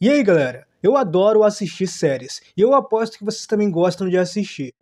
E aí, galera? Eu adoro assistir séries e eu aposto que vocês também gostam de assistir.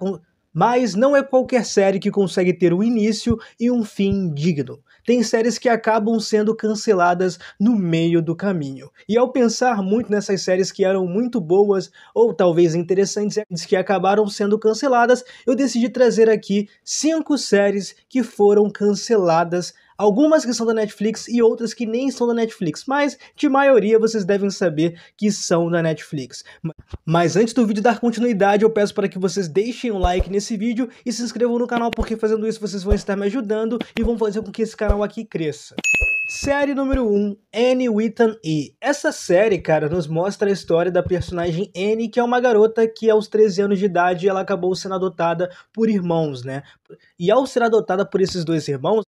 Mas não é qualquer série que consegue ter um início e um fim digno. Tem séries que acabam sendo canceladas no meio do caminho. E ao pensar muito nessas séries que eram muito boas ou talvez interessantes que acabaram sendo canceladas, eu decidi trazer aqui cinco séries que foram canceladas Algumas que são da Netflix e outras que nem são da Netflix, mas de maioria vocês devem saber que são da Netflix. Mas antes do vídeo dar continuidade, eu peço para que vocês deixem um like nesse vídeo e se inscrevam no canal, porque fazendo isso vocês vão estar me ajudando e vão fazer com que esse canal aqui cresça. Série número 1, um, Anne Witton E. Essa série, cara, nos mostra a história da personagem Anne, que é uma garota que aos 13 anos de idade ela acabou sendo adotada por irmãos, né? E ao ser adotada por esses dois irmãos,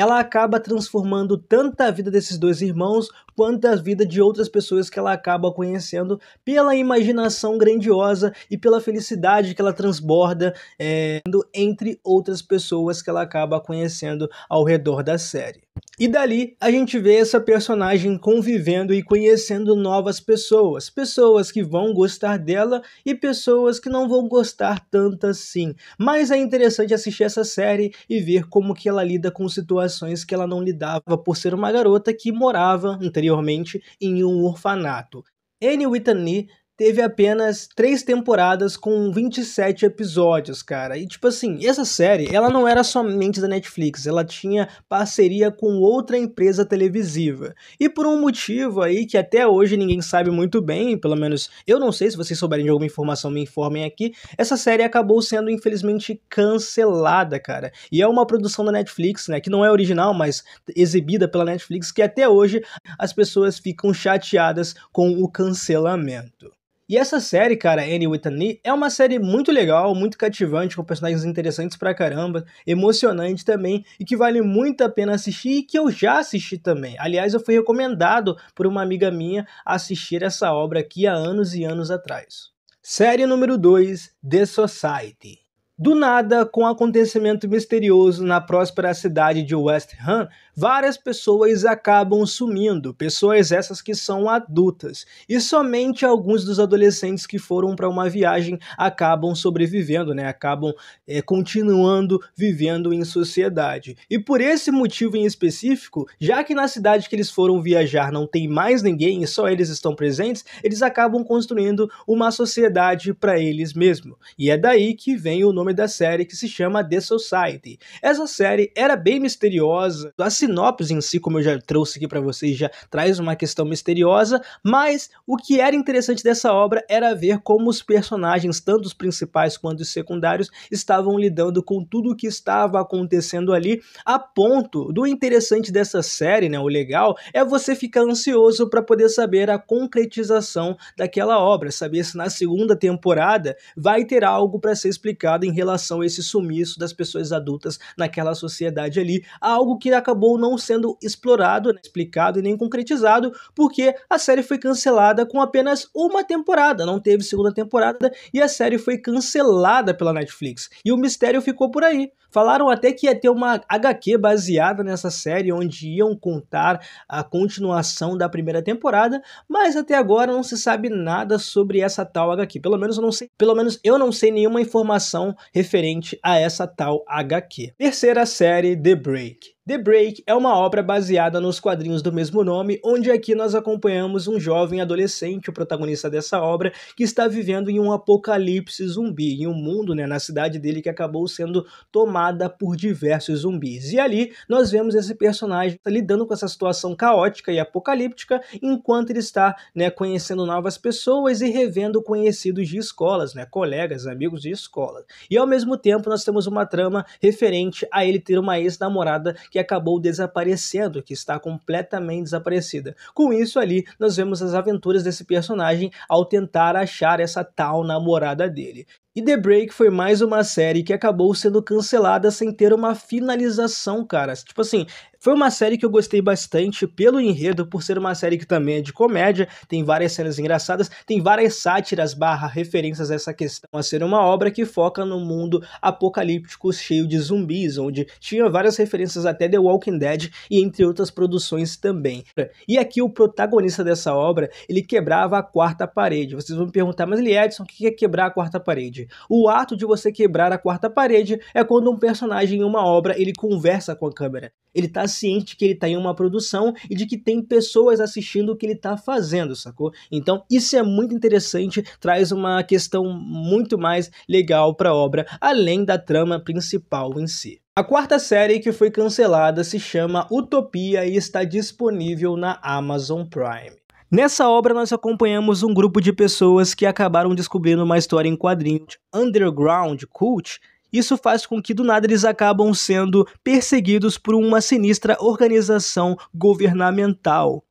ela acaba transformando tanto a vida desses dois irmãos quanto a vida de outras pessoas que ela acaba conhecendo pela imaginação grandiosa e pela felicidade que ela transborda é, entre outras pessoas que ela acaba conhecendo ao redor da série. E dali a gente vê essa personagem convivendo e conhecendo novas pessoas, pessoas que vão gostar dela e pessoas que não vão gostar tanto assim. Mas é interessante assistir essa série e ver como que ela lida com situações que ela não lidava por ser uma garota que morava anteriormente em um orfanato. Anne Whitney teve apenas três temporadas com 27 episódios, cara. E tipo assim, essa série, ela não era somente da Netflix, ela tinha parceria com outra empresa televisiva. E por um motivo aí que até hoje ninguém sabe muito bem, pelo menos eu não sei se vocês souberem de alguma informação, me informem aqui. Essa série acabou sendo infelizmente cancelada, cara. E é uma produção da Netflix, né, que não é original, mas exibida pela Netflix, que até hoje as pessoas ficam chateadas com o cancelamento. E essa série, cara, Annie with an é uma série muito legal, muito cativante, com personagens interessantes pra caramba, emocionante também, e que vale muito a pena assistir e que eu já assisti também. Aliás, eu fui recomendado por uma amiga minha assistir essa obra aqui há anos e anos atrás. Série número 2, The Society. Do nada, com um acontecimento misterioso na próspera cidade de West Ham, várias pessoas acabam sumindo, pessoas essas que são adultas, e somente alguns dos adolescentes que foram para uma viagem acabam sobrevivendo, né? acabam é, continuando vivendo em sociedade. E por esse motivo em específico, já que na cidade que eles foram viajar não tem mais ninguém e só eles estão presentes, eles acabam construindo uma sociedade para eles mesmos. E é daí que vem o nome nome da série que se chama The Society. Essa série era bem misteriosa, a sinopse em si, como eu já trouxe aqui para vocês, já traz uma questão misteriosa, mas o que era interessante dessa obra era ver como os personagens, tanto os principais quanto os secundários, estavam lidando com tudo o que estava acontecendo ali, a ponto do interessante dessa série, né, o legal, é você ficar ansioso para poder saber a concretização daquela obra, saber se na segunda temporada vai ter algo para ser explicado em relação a esse sumiço das pessoas adultas naquela sociedade ali, algo que acabou não sendo explorado, né, explicado e nem concretizado, porque a série foi cancelada com apenas uma temporada, não teve segunda temporada e a série foi cancelada pela Netflix. E o mistério ficou por aí. Falaram até que ia ter uma HQ baseada nessa série, onde iam contar a continuação da primeira temporada, mas até agora não se sabe nada sobre essa tal HQ. Pelo menos eu não sei, pelo menos eu não sei nenhuma informação referente a essa tal HQ. Terceira série, The Break. The Break é uma obra baseada nos quadrinhos do mesmo nome, onde aqui nós acompanhamos um jovem adolescente, o protagonista dessa obra, que está vivendo em um apocalipse zumbi, em um mundo, né, na cidade dele que acabou sendo tomada por diversos zumbis. E ali nós vemos esse personagem tá lidando com essa situação caótica e apocalíptica, enquanto ele está, né, conhecendo novas pessoas e revendo conhecidos de escolas, né, colegas, amigos de escola. E ao mesmo tempo nós temos uma trama referente a ele ter uma ex-namorada que que acabou desaparecendo, que está completamente desaparecida. Com isso ali, nós vemos as aventuras desse personagem ao tentar achar essa tal namorada dele. E The Break foi mais uma série que acabou sendo cancelada sem ter uma finalização, cara. Tipo assim, foi uma série que eu gostei bastante pelo enredo, por ser uma série que também é de comédia, tem várias cenas engraçadas, tem várias sátiras barra referências a essa questão a ser uma obra que foca no mundo apocalíptico cheio de zumbis, onde tinha várias referências até The Walking Dead e entre outras produções também. E aqui o protagonista dessa obra, ele quebrava a quarta parede. Vocês vão me perguntar, mas ele Edson, o que é quebrar a quarta parede? O ato de você quebrar a quarta parede é quando um personagem em uma obra ele conversa com a câmera. Ele está ciente que ele tá em uma produção e de que tem pessoas assistindo o que ele está fazendo, sacou? Então, isso é muito interessante, traz uma questão muito mais legal para a obra, além da trama principal em si. A quarta série que foi cancelada se chama Utopia e está disponível na Amazon Prime. Nessa obra, nós acompanhamos um grupo de pessoas que acabaram descobrindo uma história em quadrinho de underground cult. Isso faz com que do nada eles acabam sendo perseguidos por uma sinistra organização governamental.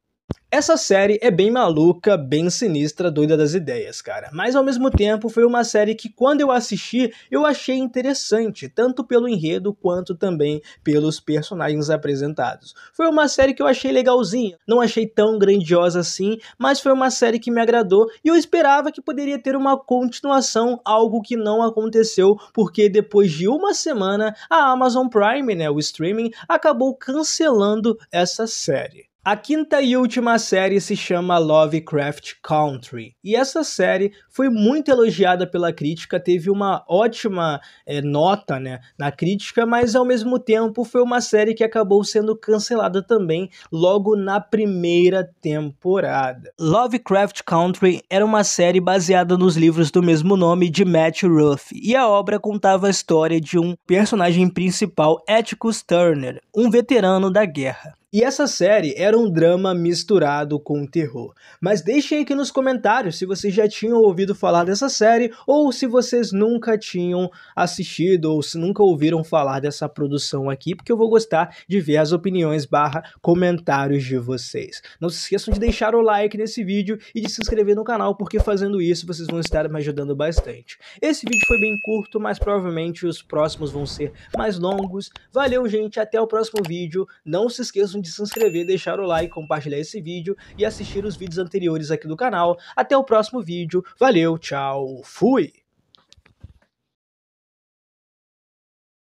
Essa série é bem maluca, bem sinistra, doida das ideias, cara. Mas ao mesmo tempo foi uma série que quando eu assisti eu achei interessante, tanto pelo enredo quanto também pelos personagens apresentados. Foi uma série que eu achei legalzinha, não achei tão grandiosa assim, mas foi uma série que me agradou e eu esperava que poderia ter uma continuação, algo que não aconteceu, porque depois de uma semana a Amazon Prime, né, o streaming, acabou cancelando essa série. A quinta e última série se chama Lovecraft Country, e essa série foi muito elogiada pela crítica, teve uma ótima é, nota né, na crítica, mas ao mesmo tempo foi uma série que acabou sendo cancelada também logo na primeira temporada. Lovecraft Country era uma série baseada nos livros do mesmo nome de Matt Ruff, e a obra contava a história de um personagem principal, Atticus Turner, um veterano da guerra. E essa série era um drama misturado com terror. Mas deixem aqui nos comentários se vocês já tinham ouvido falar dessa série ou se vocês nunca tinham assistido ou se nunca ouviram falar dessa produção aqui, porque eu vou gostar de ver as opiniões barra comentários de vocês. Não se esqueçam de deixar o like nesse vídeo e de se inscrever no canal, porque fazendo isso vocês vão estar me ajudando bastante. Esse vídeo foi bem curto, mas provavelmente os próximos vão ser mais longos. Valeu, gente, até o próximo vídeo. Não se esqueçam de de se inscrever, deixar o like, compartilhar esse vídeo e assistir os vídeos anteriores aqui do canal. Até o próximo vídeo, valeu, tchau, fui!